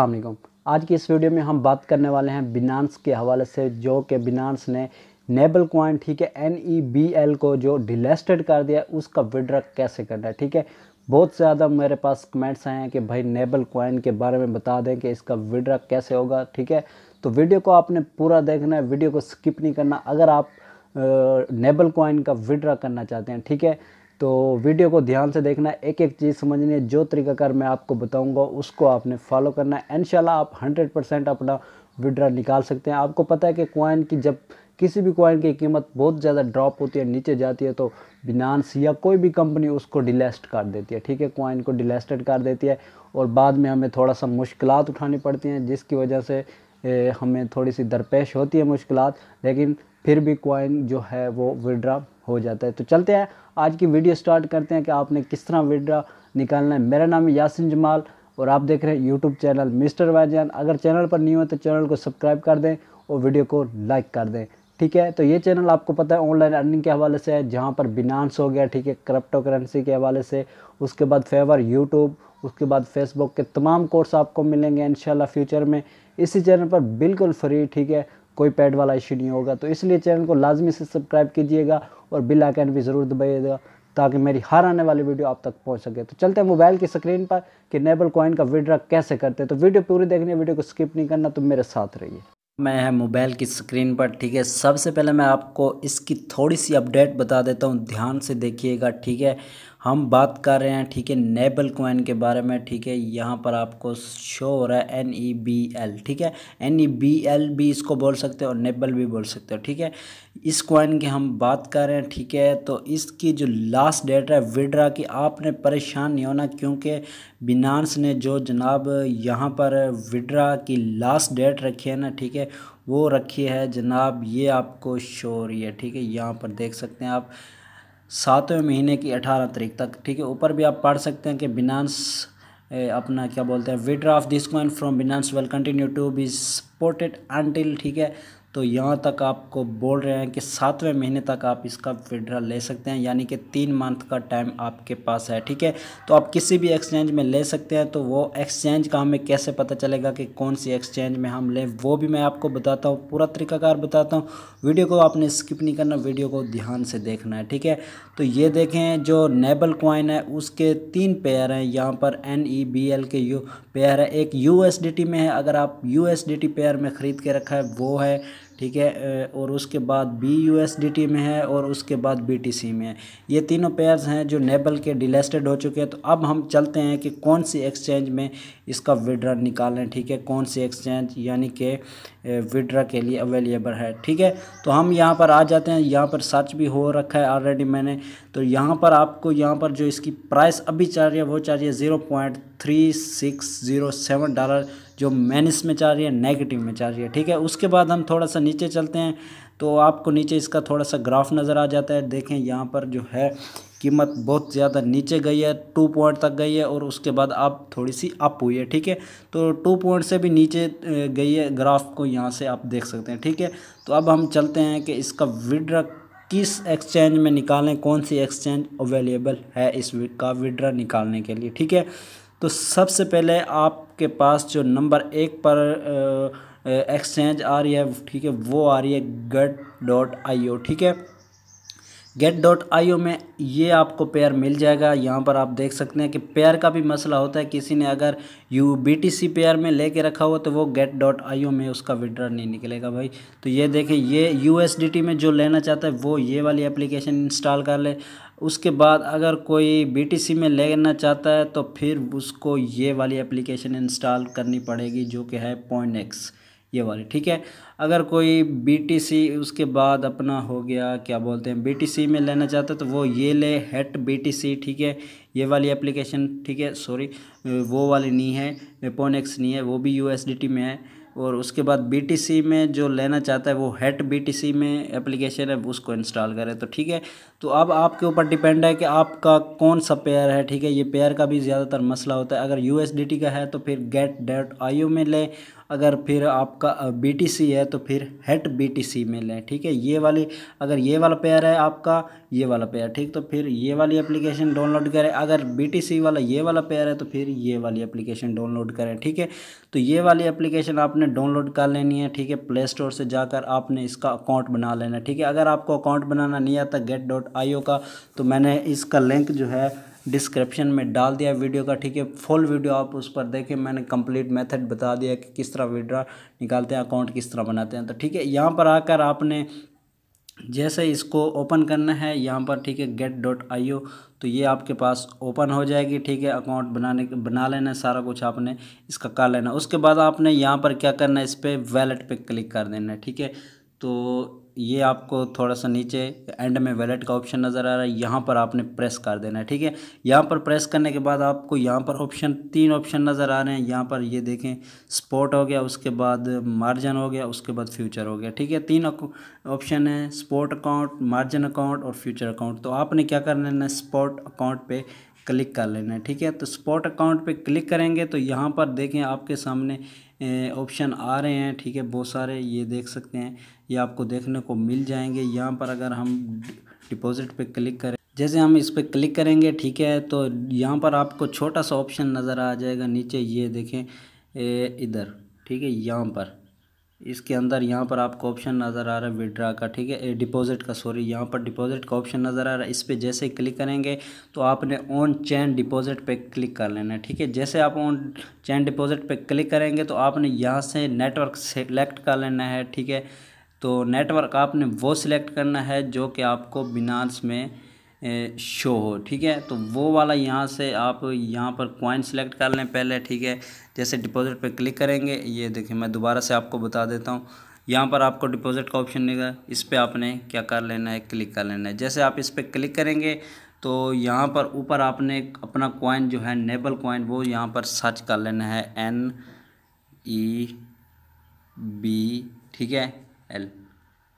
अल्लाम आज की इस वीडियो में हम बात करने वाले हैं बिनांस के हवाले से जो कि बिनांस ने नेबल क्वाइन ठीक है एन ई बी एल को जो डिलेस्टेड कर दिया उसका विड्रा कैसे करना है ठीक है बहुत ज़्यादा मेरे पास कमेंट्स आए हैं कि भाई नेबल क्वाइन के बारे में बता दें कि इसका विड्रा कैसे होगा ठीक है तो वीडियो को आपने पूरा देखना है वीडियो को स्किप नहीं करना अगर आप नेबल क्वाइन का विड्रा करना चाहते हैं ठीक है तो वीडियो को ध्यान से देखना एक एक चीज़ समझनी है जो तरीकाकार मैं आपको बताऊंगा उसको आपने फॉलो करना है इनशाला आप 100 परसेंट अपना विड्रा निकाल सकते हैं आपको पता है कि कोइन की जब किसी भी कोइन की कीमत बहुत ज़्यादा ड्रॉप होती है नीचे जाती है तो बिनानस या कोई भी कंपनी उसको डिलेस्ट कर देती है ठीक है कोइन को डिलेस्टेड कर देती है और बाद में हमें थोड़ा सा मुश्किल उठानी पड़ती हैं जिसकी वजह से हमें थोड़ी सी दरपेश होती है मुश्किल लेकिन फिर भी कोइन जो है वो विड्रा हो जाता है तो चलते हैं आज की वीडियो स्टार्ट करते हैं कि आपने किस तरह विड्रा निकालना है मेरा नाम है यासिन जमाल और आप देख रहे हैं यूट्यूब चैनल मिस्टर वाजान अगर चैनल पर नहीं हो तो चैनल को सब्सक्राइब कर दें और वीडियो को लाइक कर दें ठीक है तो ये चैनल आपको पता है ऑनलाइन अर्निंग के हवाले से है जहाँ पर बिनांस हो गया ठीक है क्रिप्टो करेंसी के हवाले से उसके बाद फेवर यूट्यूब उसके बाद फेसबुक के तमाम कोर्स आपको मिलेंगे इन फ्यूचर में इसी चैनल पर बिल्कुल फ्री ठीक है कोई पैड वाला इशू नहीं होगा तो इसलिए चैनल को लाजमी से सब्सक्राइब कीजिएगा और बिल आइकन भी ज़रूर दबाइएगा ताकि मेरी हर आने वाली वीडियो आप तक पहुंच सके तो चलते हैं मोबाइल की स्क्रीन पर कि नेबल कॉइन का विड्रा कैसे करते हैं तो वीडियो पूरी देखनी है वीडियो को स्किप नहीं करना तो मेरे साथ रहिए मैं है मोबाइल की स्क्रीन पर ठीक है सबसे पहले मैं आपको इसकी थोड़ी सी अपडेट बता देता हूँ ध्यान से देखिएगा ठीक है हम बात कर रहे हैं ठीक है नेबल कॉइन के बारे में ठीक है यहाँ पर आपको शो हो रहा है एन ई बी एल ठीक है एन ई बी एल भी इसको बोल सकते हो और नेबल भी बोल सकते हो ठीक है इस कॉइन की हम बात कर रहे हैं ठीक है तो इसकी जो लास्ट डेट है विड्रा की आपने परेशान नहीं होना क्योंकि बिनार्स ने जो जनाब यहाँ पर विड्रा की लास्ट डेट रखी है ना ठीक है वो रखी है जनाब ये आपको शो हो रही है ठीक है यहाँ पर देख सकते हैं आप सातवें महीने की अठारह तारीख तक ठीक है ऊपर भी आप पढ़ सकते हैं कि बिनांस अपना क्या बोलते हैं withdraw of this coin from Binance well continue to be supported until ठीक है तो यहाँ तक आपको बोल रहे हैं कि सातवें महीने तक आप इसका विड्रा ले सकते हैं यानी कि तीन मंथ का टाइम आपके पास है ठीक है तो आप किसी भी एक्सचेंज में ले सकते हैं तो वो एक्सचेंज का हमें कैसे पता चलेगा कि कौन सी एक्सचेंज में हम लें वो भी मैं आपको बताता हूँ पूरा तरीकाकार बताता हूँ वीडियो को आपने स्किप नहीं करना वीडियो को ध्यान से देखना है ठीक है तो ये देखें जो नेबल क्वाइन है उसके तीन पेयर हैं यहाँ पर एन ई बी एल के यू पेयर है एक यू में है अगर आप यू पेयर में ख़रीद के रखा है वो है ठीक है और उसके बाद बी टी में है और उसके बाद सी में है ये तीनों पेयर्स हैं जो नेबल के डिलेस्टेड हो चुके हैं तो अब हम चलते हैं कि कौन सी एक्सचेंज में इसका विड्रा निकालें ठीक है कौन सी एक्सचेंज यानी कि विड्रा के लिए अवेलेबल है ठीक है तो हम यहाँ पर आ जाते हैं यहाँ पर सर्च भी हो रखा है ऑलरेडी मैंने तो यहाँ पर आपको यहाँ पर जो इसकी प्राइस अभी चाहिए रही है वो चाहिए रही है zero point three six zero seven dollar जो मैनिस में जा रही है नेगेटिव में जा रही है ठीक है उसके बाद हम थोड़ा सा नीचे चलते हैं तो आपको नीचे इसका थोड़ा सा ग्राफ नज़र आ जाता है देखें यहाँ पर जो है कीमत बहुत ज़्यादा नीचे गई है टू पॉइंट तक गई है और उसके बाद आप थोड़ी सी अप हुई है ठीक है तो टू पॉइंट से भी नीचे गई है ग्राफ को यहाँ से आप देख सकते हैं ठीक है तो अब हम चलते हैं कि इसका विड्रा किस एक्सचेंज में निकालें कौन सी एक्सचेंज अवेलेबल है इस का विड्रा निकालने के लिए ठीक है तो सबसे पहले आप आपके पास जो नंबर एक पर एक्सचेंज आ रही है ठीक है वो आ रही है गट डॉट आई ओ ठीक है गेट डॉट आई में ये आपको पेयर मिल जाएगा यहाँ पर आप देख सकते हैं कि पेयर का भी मसला होता है किसी ने अगर U B T C pair में लेके रखा हुआ तो वो गेट डॉट आई में उसका विड्रा नहीं निकलेगा भाई तो ये देखें ये यू एस डी टी में जो लेना चाहता है वो ये वाली एप्लीकेशन इंस्टॉल कर ले उसके बाद अगर कोई बी टी सी में लेना चाहता है तो फिर उसको ये वाली एप्लीकेशन इंस्टॉल करनी पड़ेगी जो कि है पॉइंट एक्स ये वाली ठीक है अगर कोई बीटीसी उसके बाद अपना हो गया क्या बोलते हैं बीटीसी में लेना चाहता है तो वो ये ले हेट बीटीसी ठीक है ये वाली एप्लीकेशन ठीक है सॉरी वो वाली नहीं है पोनेक्स नहीं है वो भी यूएसडीटी में है और उसके बाद बीटीसी में जो लेना चाहता है वो हेट बीटीसी में एप्लीकेशन है उसको इंस्टॉल करें तो ठीक है तो अब आपके ऊपर डिपेंड है कि आपका कौन सा पेयर है ठीक है ये पेयर का भी ज़्यादातर मसला होता है अगर यूएसडीटी का है तो फिर गेट डेट आई में ले अगर फिर आपका बी है तो फिर हेट बी में लें ठीक है ये वाली अगर ये वाला पेयर है आपका ये वाला पेयर ठीक तो फिर ये वाली एप्लीकेशन डाउनलोड करें अगर बी वाला ये वाला पेयर है तो फिर ये वाली एप्लीकेशन डाउनलोड करें ठीक है तो ये वाली एप्लीकेशन आपने डाउनलोड कर लेनी है ठीक है प्ले स्टोर से जाकर आपने इसका अकाउंट बना लेना ठीक है अगर आपको अकाउंट बनाना नहीं आता गेट डॉट का तो मैंने इसका लिंक जो है डिस्क्रिप्शन में डाल दिया वीडियो का ठीक है फुल वीडियो आप उस पर देखें मैंने कंप्लीट मेथड बता दिया कि किस तरह विड्रा निकालते हैं अकाउंट किस तरह बनाते हैं तो ठीक है यहाँ पर आकर आपने जैसे इसको ओपन करना है यहाँ पर ठीक है गेट डॉट आई तो ये आपके पास ओपन हो जाएगी ठीक है अकाउंट बनाने बना लेना सारा कुछ आपने इसका कर लेना उसके बाद आपने यहाँ पर क्या करना है इस पर वैलेट पर क्लिक कर देना है ठीक है तो ये आपको थोड़ा सा नीचे एंड में वैलेट का ऑप्शन नज़र आ रहा है यहाँ पर आपने प्रेस कर देना है ठीक है यहाँ पर प्रेस करने के बाद आपको यहाँ पर ऑप्शन तीन ऑप्शन नज़र आ रहे हैं यहाँ पर ये देखें स्पोर्ट हो गया उसके बाद मार्जिन हो गया उसके बाद फ्यूचर हो गया ठीक है तीन ऑप्शन है स्पोर्ट अकाउंट मार्जिन अकाउंट और फ्यूचर अकाउंट तो आपने क्या कर लेना है स्पोर्ट अकाउंट पर क्लिक कर लेना है ठीक है तो स्पॉट अकाउंट पे क्लिक करेंगे तो यहाँ पर देखें आपके सामने ऑप्शन आ रहे हैं ठीक है बहुत सारे ये देख सकते हैं ये आपको देखने को मिल जाएंगे यहाँ पर अगर हम डिपॉज़िट पे क्लिक करें जैसे हम इस पर क्लिक करेंगे ठीक है तो यहाँ पर आपको छोटा सा ऑप्शन नज़र आ जाएगा नीचे ये देखें इधर ठीक है यहाँ पर इसके अंदर यहाँ पर आपको ऑप्शन नज़र आ रहा है विड्रा का ठीक है डिपॉजिट का सॉरी यहाँ पर डिपॉजिट का ऑप्शन नज़र आ रहा है इस पर जैसे ही क्लिक करेंगे तो आपने ऑन चैन डिपॉजिट पे क्लिक कर लेना है ठीक है जैसे आप ऑन चैन डिपॉजिट पे क्लिक करेंगे तो आपने यहाँ से नेटवर्क सेलेक्ट कर लेना है ठीक है तो नेटवर्क आपने वो सिलेक्ट करना है जो कि आपको बिनास में शो हो ठीक है तो वो वाला यहाँ से आप यहाँ पर कॉइन सेलेक्ट कर लें पहले ठीक है जैसे डिपॉजिट पर क्लिक करेंगे ये देखिए मैं दोबारा से आपको बता देता हूँ यहाँ पर आपको डिपॉजिट का ऑप्शन देगा इस पर आपने क्या कर लेना है क्लिक कर लेना है जैसे आप इस पर क्लिक करेंगे तो यहाँ पर ऊपर आपने अपना कॉइन जो है नेबल कॉइन वो यहाँ पर सर्च कर लेना है एन ई बी ठीक है एल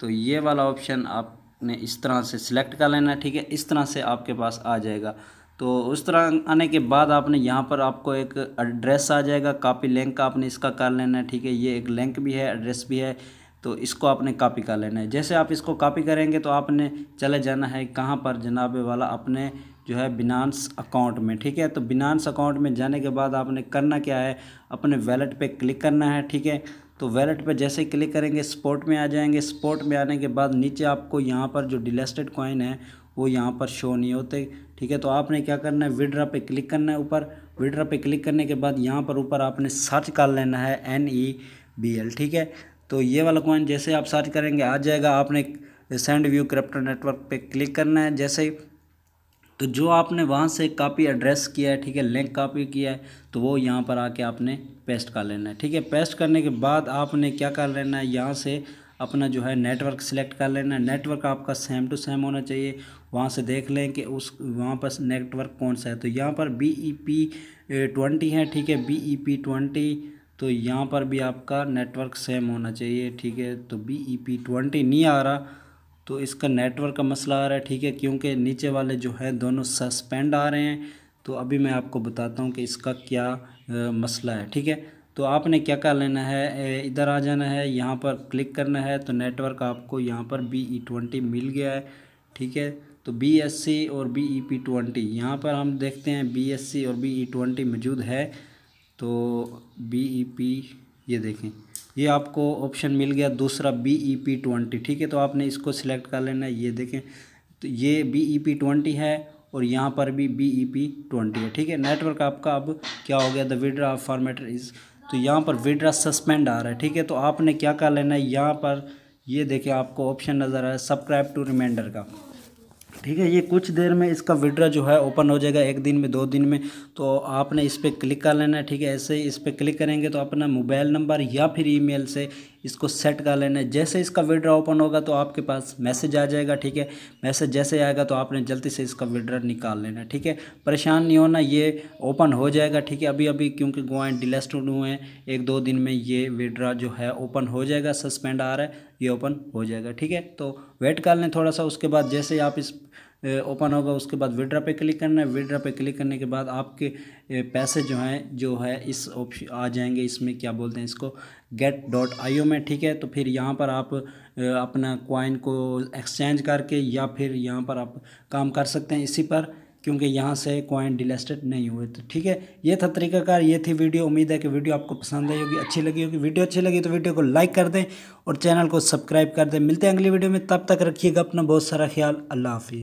तो ये वाला ऑप्शन आप ने इस तरह से सिलेक्ट कर लेना ठीक है इस तरह से आपके पास आ जाएगा तो उस तरह आने के बाद आपने यहाँ पर आपको एक एड्रेस आ जाएगा कापी लिंक का आपने इसका कर लेना है ठीक है ये एक लिंक भी है एड्रेस भी है तो इसको आपने कापी कर लेना है जैसे आप इसको कापी करेंगे तो आपने चले जाना है कहाँ पर जनाब वाला अपने जो है बिनांस अकाउंट में ठीक है तो बिनांस अकाउंट में जाने के बाद आपने करना क्या है अपने वैलेट पे क्लिक करना है ठीक है तो वैलेट पर जैसे ही क्लिक करेंगे स्पोर्ट में आ जाएंगे स्पोर्ट में आने के बाद नीचे आपको यहाँ पर जो डिलेस्टेड कॉइन है वो यहाँ पर शो नहीं होते ठीक है तो आपने क्या करना है विड्रा पे क्लिक करना है ऊपर विड्रा पे क्लिक करने के बाद यहाँ पर ऊपर आपने सर्च कर लेना है एन ई बी एल ठीक है तो ये वाला कॉइन जैसे आप सर्च करेंगे आ जाएगा आपने सेंड व्यू क्रिप्टो नेटवर्क पे क्लिक करना है जैसे तो जो आपने वहाँ से कापी एड्रेस किया है ठीक है लिंक कापी किया है तो वो यहाँ पर आके आपने पेस्ट कर लेना है ठीक है पेस्ट करने के बाद आपने क्या कर लेना है यहाँ से अपना जो है नेटवर्क सिलेक्ट कर लेना है नेटवर्क आपका सेम टू सेम होना चाहिए वहाँ से देख लें कि उस वहाँ पर नेटवर्क कौन सा है तो यहाँ पर बी ई पी ट्वेंटी है ठीक है बी ई पी ट्वेंटी तो यहाँ पर भी आपका नेटवर्क सेम होना चाहिए ठीक है तो बी ई पी ट्वेंटी नहीं आ रहा तो इसका नेटवर्क का मसला आ रहा है ठीक है क्योंकि नीचे वाले जो है दोनों सस्पेंड आ रहे हैं तो अभी मैं आपको बताता हूँ कि इसका क्या आ, मसला है ठीक है तो आपने क्या कर लेना है इधर आ जाना है यहाँ पर क्लिक करना है तो नेटवर्क आपको यहाँ पर बी ई ट्वेंटी मिल गया है ठीक है तो बी एस सी और बी ई पी ट्वेंटी यहाँ पर हम देखते हैं बी एस सी और बी ई ट्वेंटी मौजूद है तो बी ई पी ये देखें ये आपको ऑप्शन मिल गया दूसरा बी ई पी ट्वेंटी ठीक है तो आपने इसको सिलेक्ट कर लेना है ये देखें तो ये बी ई पी ट्वेंटी है और यहाँ पर भी बी ई पी ट्वेंटी है ठीक है नेटवर्क आपका अब क्या हो गया द विड्रा फॉर्मेट इज़ तो यहाँ पर विड्रा सस्पेंड आ रहा है ठीक है तो आपने क्या कर लेना है यहाँ पर ये देखें आपको ऑप्शन नज़र आ रहा है सब्सक्राइब टू रिमाइंडर का ठीक है ये कुछ देर में इसका विड्रा जो है ओपन हो जाएगा एक दिन में दो दिन में तो आपने इस पर क्लिक कर लेना है ठीक है ऐसे ही इस पर क्लिक करेंगे तो अपना मोबाइल नंबर या फिर ईमेल से इसको सेट कर लेना है जैसे इसका विड्रा ओपन होगा तो आपके पास मैसेज आ जाएगा ठीक है मैसेज जैसे आएगा तो आपने जल्दी से इसका विड्रा निकाल लेना ठीक है परेशान नहीं होना ये ओपन हो जाएगा ठीक है अभी अभी क्योंकि गोवाएँ डिलेस्ट हुए हैं एक दो दिन में ये विड्रा जो है ओपन हो जाएगा सस्पेंड आ रहा है ये ओपन हो जाएगा ठीक है तो वेट कर लें थोड़ा सा उसके बाद जैसे आप इस ओपन होगा उसके बाद विड्रा पे क्लिक करना है विड्रा पे क्लिक करने के बाद आपके पैसे जो हैं जो है इस ऑप्शन आ जाएंगे इसमें क्या बोलते हैं इसको गेट डॉट आई में ठीक है तो फिर यहाँ पर आप अपना कॉइन को एक्सचेंज करके या फिर यहाँ पर आप काम कर सकते हैं इसी पर क्योंकि यहाँ से कॉइन डिलेस्टेड नहीं हुए तो ठीक है ये था तरीकाकार ये थी वीडियो उम्मीद है कि वीडियो आपको पसंद आई होगी अच्छी लगी होगी वीडियो अच्छी लगी तो वीडियो को लाइक कर दें और चैनल को सब्सक्राइब कर दें मिलते हैं अगली वीडियो में तब तक रखिएगा अपना बहुत सारा ख्याल अल्लाह हाफिज़